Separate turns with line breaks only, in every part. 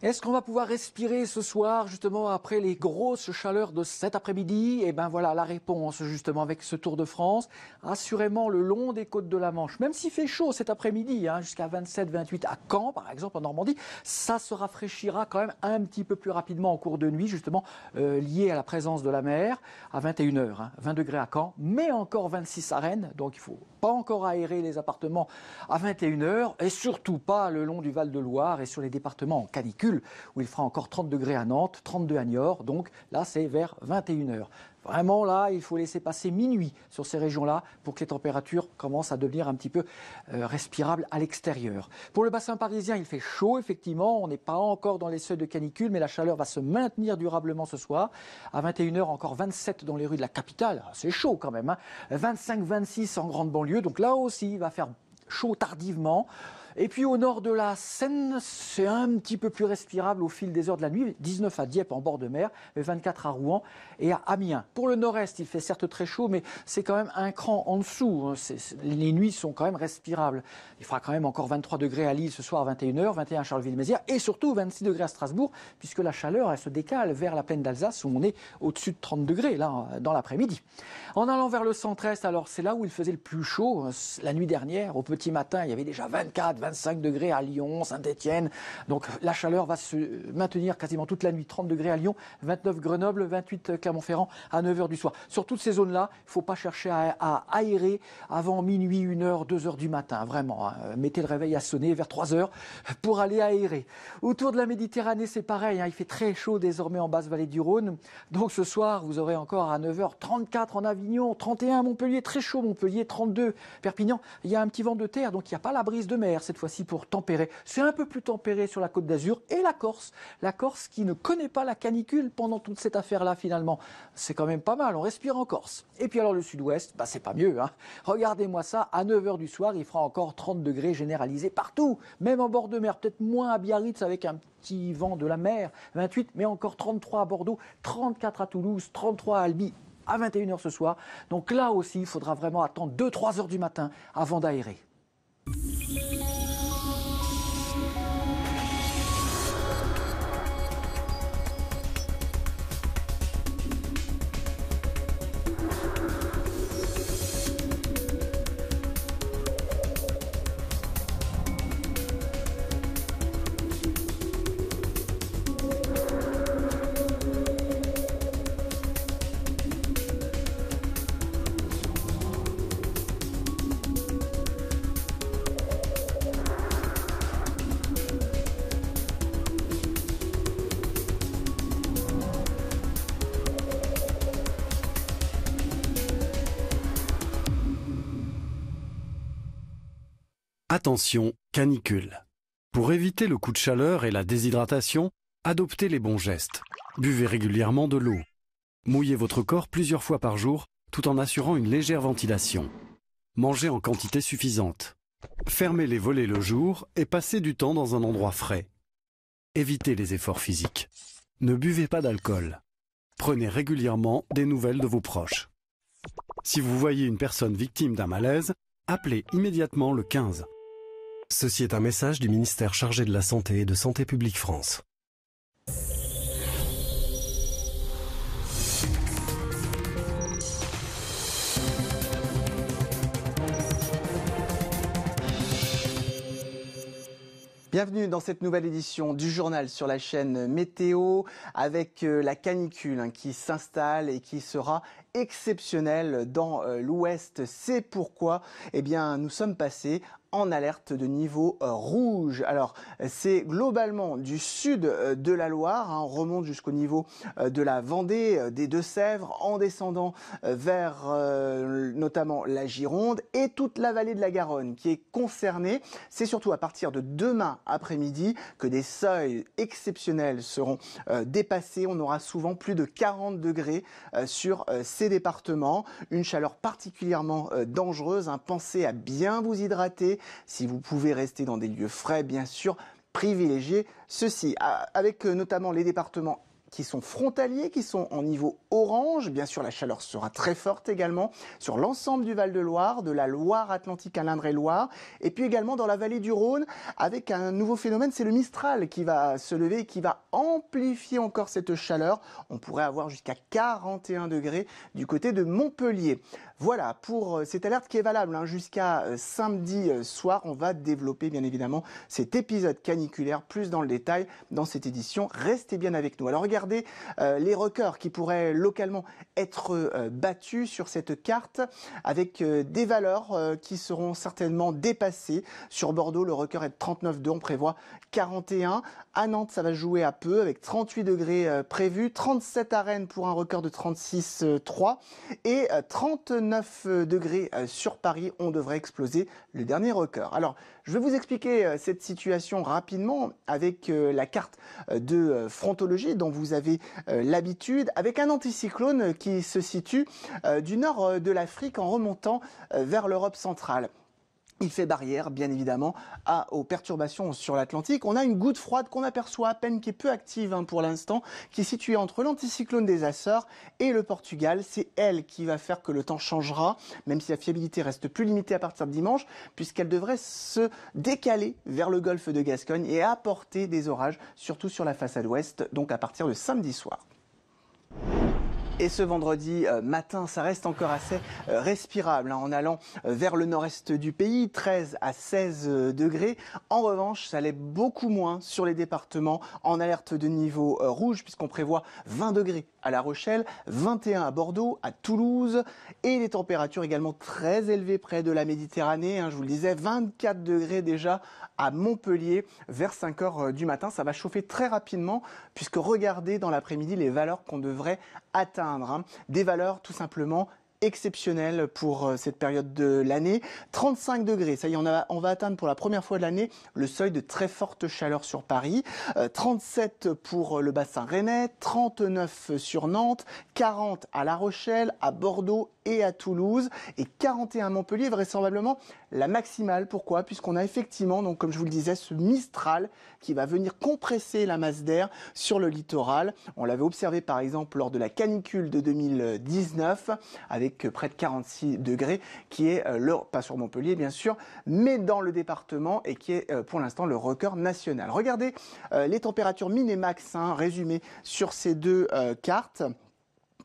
Est-ce qu'on va pouvoir respirer ce soir, justement, après les grosses chaleurs de cet après-midi Eh bien voilà la réponse, justement, avec ce Tour de France. Assurément, le long des côtes de la Manche, même s'il fait chaud cet après-midi, hein, jusqu'à 27-28 à Caen, par exemple, en Normandie, ça se rafraîchira quand même un petit peu plus rapidement en cours de nuit, justement, euh, lié à la présence de la mer, à 21h, 20 hein, degrés à Caen, mais encore 26 à Rennes, donc il faut pas encore aérer les appartements à 21h, et surtout pas le long du Val-de-Loire et sur les départements en canicule où il fera encore 30 degrés à Nantes, 32 à Niort, donc là c'est vers 21h. Vraiment, là, il faut laisser passer minuit sur ces régions-là pour que les températures commencent à devenir un petit peu euh, respirables à l'extérieur. Pour le bassin parisien, il fait chaud, effectivement. On n'est pas encore dans les seuils de canicule, mais la chaleur va se maintenir durablement ce soir. À 21h, encore 27 dans les rues de la capitale. Ah, c'est chaud quand même. 25-26 hein. en grande banlieue. Donc là aussi, il va faire chaud tardivement. Et puis au nord de la Seine, c'est un petit peu plus respirable au fil des heures de la nuit. 19 à Dieppe en bord de mer, 24 à Rouen et à Amiens. Pour le nord-est, il fait certes très chaud, mais c'est quand même un cran en dessous. Hein. les nuits sont quand même respirables. Il fera quand même encore 23 degrés à Lille ce soir à 21h, 21 à Charleville-Mézières et surtout 26 degrés à Strasbourg, puisque la chaleur, elle se décale vers la plaine d'Alsace où on est au-dessus de 30 degrés là dans l'après-midi. En allant vers le centre-est, alors c'est là où il faisait le plus chaud. Hein. La nuit dernière, au petit matin, il y avait déjà 24, 25 25 degrés à Lyon, saint etienne Donc la chaleur va se maintenir quasiment toute la nuit. 30 degrés à Lyon, 29 Grenoble, 28 euh, Clermont-Ferrand à 9h du soir. Sur toutes ces zones-là, il ne faut pas chercher à, aérer avant minuit, 1h, 2h du matin. Vraiment, hein. mettez le réveil à sonner vers 3h pour aller aérer. Autour de la Méditerranée, c'est pareil. Hein. Il fait très chaud désormais en basse vallée du Rhône. Donc ce soir, vous aurez encore à 9h 34 en Avignon, 31 Montpellier, très chaud Montpellier, 32 Perpignan. Il y a un petit vent de terre, donc il n'y a pas la brise de mer cette fois-ci pour tempérer. C'est un peu plus tempéré sur la Côte d'Azur et la Corse. La Corse qui ne connaît pas la canicule pendant toute cette affaire-là finalement. C'est quand même pas mal, on respire en Corse. Et puis alors le sud-ouest, bah, c'est pas mieux. Hein. Regardez-moi ça, à 9h du soir, il fera encore 30 degrés généralisés partout, même en bord de mer, peut-être moins à Biarritz avec un petit vent de la mer, 28, mais encore 33 à Bordeaux, 34 à Toulouse, 33 à Albi, à 21h ce soir. Donc là aussi, il faudra vraiment attendre 2-3 heures du matin avant d'aérer. Attention, canicule. Pour éviter le coup de chaleur et la déshydratation, adoptez les bons gestes. Buvez régulièrement de l'eau. Mouillez votre corps plusieurs fois par jour tout en assurant une légère ventilation. Mangez en quantité suffisante. Fermez les volets le jour et passez du temps dans un endroit frais. Évitez les efforts physiques. Ne buvez pas d'alcool. Prenez régulièrement des nouvelles de vos proches. Si vous voyez une personne victime d'un malaise, appelez immédiatement le 15. Ceci est un message du ministère chargé de la Santé et de Santé publique France.
Bienvenue dans cette nouvelle édition du journal sur la chaîne Météo avec euh, la canicule hein, qui s'installe et qui sera exceptionnelle dans euh, l'ouest. C'est pourquoi eh bien, nous sommes passés en alerte de niveau euh, rouge. Alors c'est globalement du sud euh, de la Loire, hein. on remonte jusqu'au niveau euh, de la Vendée, des Deux-Sèvres, en descendant vers notamment la Gironde et toute la vallée de la Garonne qui est concernée. C'est surtout à partir de demain après-midi que des seuils exceptionnels seront dépassés. On aura souvent plus de 40 degrés sur ces départements. Une chaleur particulièrement dangereuse. Hein. Pensez à bien vous hydrater si vous pouvez rester dans des lieux frais, bien sûr, privilégiez ceci, avec euh, notamment les départements qui sont frontaliers, qui sont en niveau orange. Bien sûr, la chaleur sera très forte également sur l'ensemble du Val-de-Loire, de la Loire-Atlantique à l'Indre-et-Loire, et puis également dans la vallée du Rhône, avec un nouveau phénomène, c'est le Mistral qui va se lever et qui va amplifier encore cette chaleur. On pourrait avoir jusqu'à 41 degrés du côté de Montpellier. Voilà pour euh, cette alerte qui est valable hein, jusqu'à euh, samedi euh, soir. On va développer bien évidemment cet épisode caniculaire plus dans le détail dans cette édition. Restez bien avec nous. Alors regardez les records qui pourraient localement être battus sur cette carte avec des valeurs qui seront certainement dépassées. Sur Bordeaux, le record est de 39,2. On prévoit 41. À Nantes, ça va jouer à peu avec 38 degrés prévus. 37 arènes pour un record de 36,3 et 39 9 euh, degrés euh, sur Paris, on devrait exploser le dernier record. Alors, je vais vous expliquer euh, cette situation rapidement avec la carte de frontologie dont vous avez l'habitude, avec un anticyclone qui se situe du nord de l'Afrique en remontant vers l'Europe centrale. Il fait barrière, bien évidemment, aux perturbations sur l'Atlantique. On a une goutte froide qu'on aperçoit à peine, qui est peu active hein, pour l'instant, qui est située entre l'anticyclone des Açores et le Portugal. C'est elle qui va faire que le temps changera, même si la fiabilité reste plus limitée à partir de dimanche, puisqu'elle devrait se décaler vers le golfe de Gascogne et apporter des orages, surtout sur la façade ouest, donc à partir de samedi soir. Et ce vendredi euh, matin, ça reste encore assez euh, respirable hein, en allant euh, vers le nord-est du pays, 13 à 16 degrés. En revanche, ça l'est beaucoup moins sur les départements en alerte de niveau rouge puisqu'on prévoit 20 degrés à La Rochelle, 21 à Bordeaux, à Toulouse et des températures également très élevées près de la Méditerranée. Hein, je vous le disais, 24 degrés déjà à Montpellier vers 5 h du matin. Ça va chauffer très rapidement puisque regardez dans l'après-midi les valeurs qu'on devrait atteindre. Hein. des valeurs tout simplement exceptionnelles pour euh, cette période de l'année. 35 degrés, ça y est, on, va atteindre pour la première fois de l'année le seuil de très forte chaleur sur Paris. 37 euh, pour le bassin rennais, 39 sur Nantes, 40 à La Rochelle, à Bordeaux et à Toulouse et 41 Montpellier, vraisemblablement la maximale. Pourquoi Puisqu'on a effectivement, donc, comme je vous le disais, ce Mistral qui va venir compresser la masse d'air sur le littoral. On l'avait observé par exemple lors de la canicule de 2019 avec près de 46 degrés qui est euh, le, pas sur Montpellier bien sûr, mais dans le département et qui est euh, pour l'instant le record national. Regardez euh, les températures min et max hein, résumées sur ces deux cartes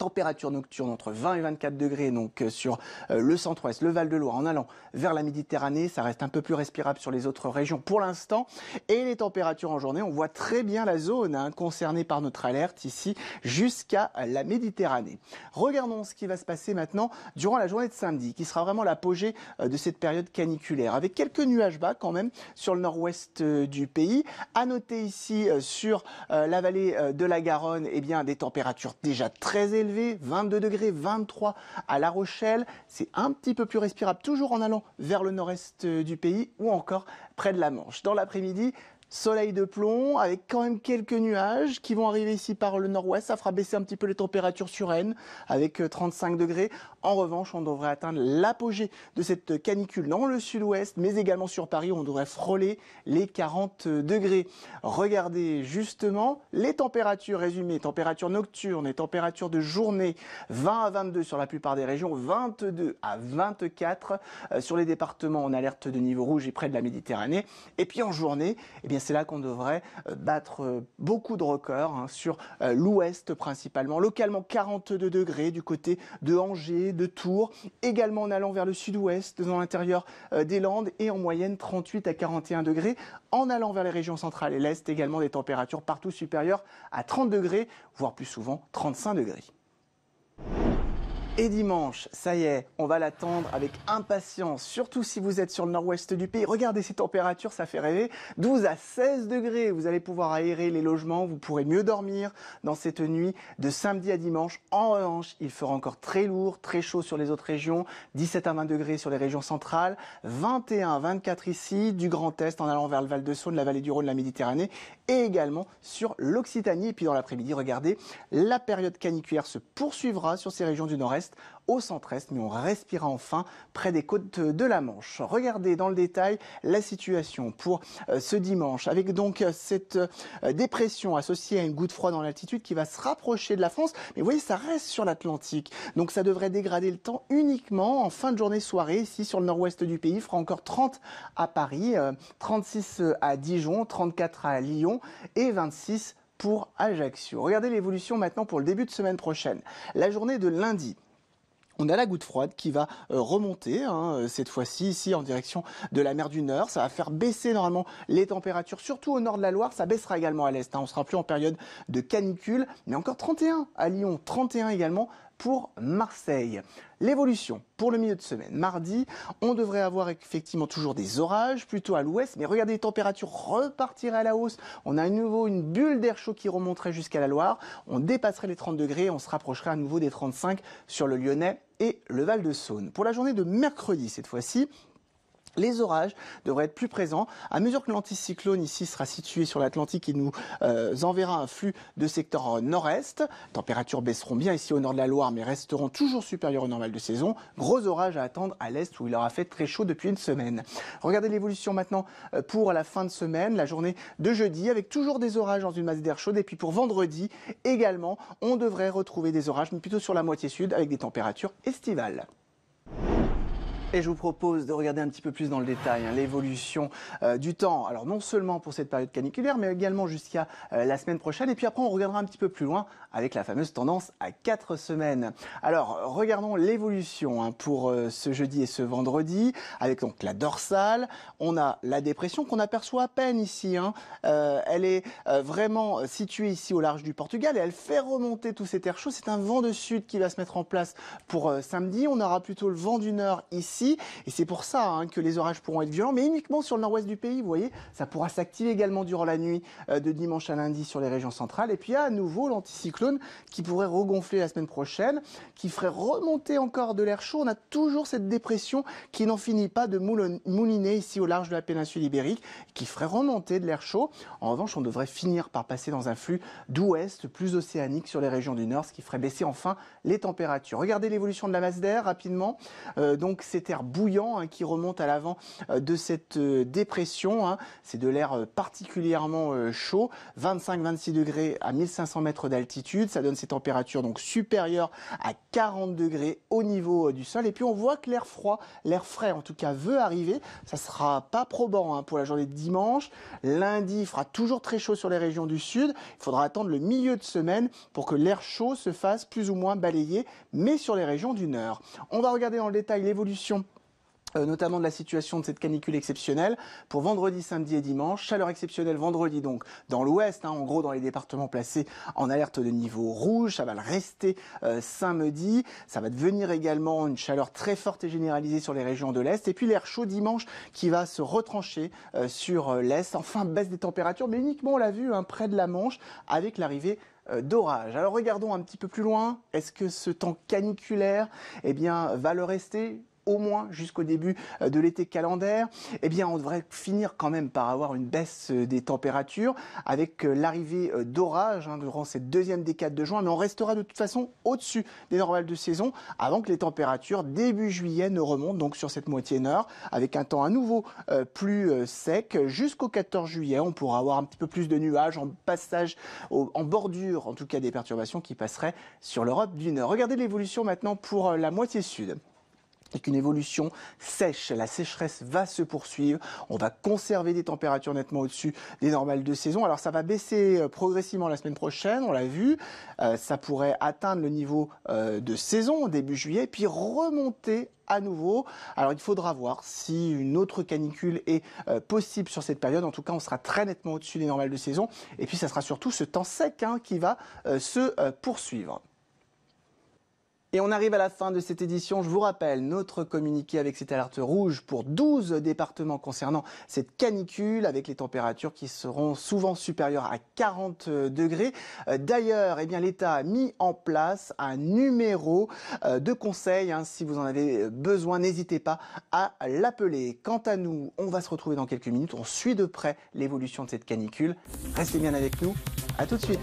température nocturne entre 20 et 24 degrés, donc euh, sur euh, le centre-ouest, le Val-de-Loire, en allant vers la Méditerranée. Ça reste un peu plus respirable sur les autres régions pour l'instant. Et les températures en journée, on voit très bien la zone hein, concernée par notre alerte ici jusqu'à la Méditerranée. Regardons ce qui va se passer maintenant durant la journée de samedi, qui sera vraiment l'apogée euh, de cette période caniculaire, avec quelques nuages bas quand même sur le nord-ouest du pays. À noter ici sur la vallée de la Garonne, eh bien, des températures déjà très élevées 22 degrés, 23 à La Rochelle. C'est un petit peu plus respirable, toujours en allant vers le nord-est euh, du pays ou encore près de la Manche. Dans l'après-midi, soleil de plomb, avec quand même quelques nuages qui vont arriver ici par le nord-ouest. Ça fera baisser un petit peu les températures sur Rennes, avec 35 euh, degrés. En revanche, on devrait atteindre l'apogée de cette canicule dans le sud-ouest, mais également sur Paris, on devrait frôler les 40 degrés. Regardez justement les températures résumées, températures nocturnes et températures de journée, 20 à 22 sur la plupart des régions, 22 à 24 euh, sur les départements en alerte de niveau rouge et près de la Méditerranée. Et puis en journée, eh bien, c'est là qu'on devrait euh, battre euh, beaucoup de records hein, sur euh, l'ouest principalement. Localement 42 degrés du côté de Angers, de Tours, également en allant vers le sud-ouest, dans l'intérieur des Landes et en moyenne 38 à 41 degrés. En allant vers les régions centrales et l'est également des températures partout supérieures à 30 degrés, voire plus souvent 35 degrés. Et dimanche, ça y est, on va l'attendre avec impatience, surtout si vous êtes sur le nord-ouest du pays. Regardez ces températures, ça fait rêver. 12 à 16 degrés, vous allez pouvoir aérer les logements, vous pourrez mieux dormir dans cette nuit de samedi à dimanche. En revanche, il fera encore très lourd, très chaud sur les autres régions, 17 à 20 degrés sur les régions centrales, 21 à 24 ici, du Grand Est en allant vers le Val-de-Saône, la vallée du Rhône, la Méditerranée, et également sur l'Occitanie. Et puis dans l'après-midi, regardez, la période caniculaire se poursuivra sur ces régions du nord-est au centre-est, mais on respira enfin près des côtes de la Manche. Regardez dans le détail la situation pour euh, ce dimanche, avec donc cette euh, dépression associée à une goutte froide en altitude qui va se rapprocher de la France, mais vous voyez, ça reste sur l'Atlantique, donc ça devrait dégrader le temps uniquement en fin de journée soirée, ici sur le nord-ouest du pays, il fera encore 30 à Paris, 36 euh, à Dijon, 34 à Lyon et 26 pour Ajaccio. Regardez l'évolution maintenant pour le début de semaine prochaine. La journée de lundi, on a la goutte froide qui va euh, remonter, hein, euh, cette fois-ci ici en direction de la mer du Nord. Ça va faire baisser normalement les températures, surtout au nord de la Loire. Ça baissera également à l'est. On hein. On sera plus en période de canicule, mais encore 31 à Lyon, 31 également pour Marseille. L'évolution pour le milieu de semaine. Mardi, on devrait avoir effectivement toujours des orages, plutôt à l'ouest, mais regardez les températures repartiraient à la hausse. On a à nouveau une bulle d'air chaud qui remonterait jusqu'à la Loire. On dépasserait les 30 degrés, on se rapprocherait à nouveau des 35 sur le Lyonnais et le Val de Saône. Pour la journée de mercredi cette fois-ci, les orages devraient être plus présents à mesure que l'anticyclone ici sera situé sur l'Atlantique et nous euh, enverra un flux de secteur nord-est. Températures baisseront bien ici au nord de la Loire mais resteront toujours supérieures au normal de saison. Gros orages à attendre à l'est où il aura fait très chaud depuis une semaine. Regardez l'évolution maintenant euh, pour la fin de semaine, la journée de jeudi avec toujours des orages dans une masse d'air chaude et puis pour vendredi également on devrait retrouver des orages mais plutôt sur la moitié sud avec des températures estivales. Et je vous propose de regarder un petit peu plus dans le détail hein, l'évolution euh, du temps. Alors non seulement pour cette période caniculaire, mais également jusqu'à euh, la semaine prochaine. Et puis après, on regardera un petit peu plus loin avec la fameuse tendance à 4 semaines. Alors regardons l'évolution hein, pour euh, ce jeudi et ce vendredi, avec donc la dorsale. On a la dépression qu'on aperçoit à peine ici. Hein. elle est vraiment située ici au large du Portugal et elle fait remonter tous ces terres chaudes. C'est un vent de sud qui va se mettre en place pour samedi. On aura plutôt le vent du nord ici et c'est pour ça hein, que les orages pourront être violents, mais uniquement sur le nord-ouest du pays, vous voyez. Ça pourra s'activer également durant la nuit euh, de dimanche à lundi sur les régions centrales. Et puis à nouveau l'anticyclone qui pourrait regonfler la semaine prochaine, qui ferait remonter encore de l'air chaud. On a toujours cette dépression qui n'en finit pas de mouliner ici au large de la péninsule ibérique, qui ferait remonter de l'air chaud. En revanche, on devrait finir par passer dans un flux d'ouest plus océanique sur les régions du nord, ce qui ferait baisser enfin les températures. Regardez l'évolution de la masse d'air rapidement. Euh, donc c'était bouillant hein, qui remonte à l'avant euh, de cette euh, dépression. Hein. C'est de l'air euh, particulièrement chaud, 25-26 degrés à 1500 mètres d'altitude. Ça donne ces températures donc supérieures à 40 degrés au niveau du sol. Et puis on voit que l'air froid, l'air frais en tout cas, veut arriver. Ça sera pas probant hein, pour la journée de dimanche. Lundi, fera toujours très chaud sur les régions du sud. Il faudra attendre le milieu de semaine pour que l'air chaud se fasse plus ou moins balayé, mais sur les régions du nord. On va regarder en détail l'évolution euh, notamment de la situation de cette canicule exceptionnelle pour vendredi, samedi et dimanche. Chaleur exceptionnelle vendredi donc dans l'ouest, hein, en gros dans les départements placés en alerte de niveau rouge. Ça va le rester euh, samedi. Ça va devenir également une chaleur très forte et généralisée sur les régions de l'est. Et puis l'air chaud dimanche qui va se retrancher euh, sur l'est. Enfin baisse des températures, mais uniquement on l'a vu hein, près de la Manche avec l'arrivée d'orage. Alors regardons un petit peu plus loin. Est-ce que ce temps caniculaire, eh bien, va le rester au moins jusqu'au début euh, de l'été calendaire, eh bien on devrait finir quand même par avoir une baisse euh, des températures avec euh, l'arrivée d'orages hein, durant cette deuxième décade de juin, mais on restera de toute façon au-dessus des normales de saison avant que les températures début juillet ne remontent donc sur cette moitié nord avec un temps à nouveau plus sec jusqu'au 14 juillet. On pourra avoir un petit peu plus de nuages en passage, en bordure en tout cas des perturbations qui passeraient sur l'Europe du Nord. Regardez l'évolution maintenant pour la moitié sud et qu'une évolution sèche. La sécheresse va se poursuivre. On va conserver des températures nettement au-dessus des normales de saison. Alors ça va baisser euh, progressivement la semaine prochaine, on l'a vu. Euh, ça pourrait atteindre le niveau euh, de saison début juillet, puis remonter à nouveau. Alors il faudra voir si une autre canicule est possible sur cette période. En tout cas, on sera très nettement au-dessus des normales de saison. Et puis ça sera surtout ce temps sec hein, qui va se poursuivre. Et on arrive à la fin de cette édition. Je vous rappelle notre communiqué avec cette alerte rouge pour 12 départements concernant cette canicule avec les températures qui seront souvent supérieures à 40 degrés. Euh, d'ailleurs, eh l'État a mis en place un numéro euh, de conseil. Hein. si vous en avez besoin, n'hésitez pas à l'appeler. Quant à nous, on va se retrouver dans quelques minutes. On suit de près l'évolution de cette canicule. Restez bien avec nous. À tout de suite.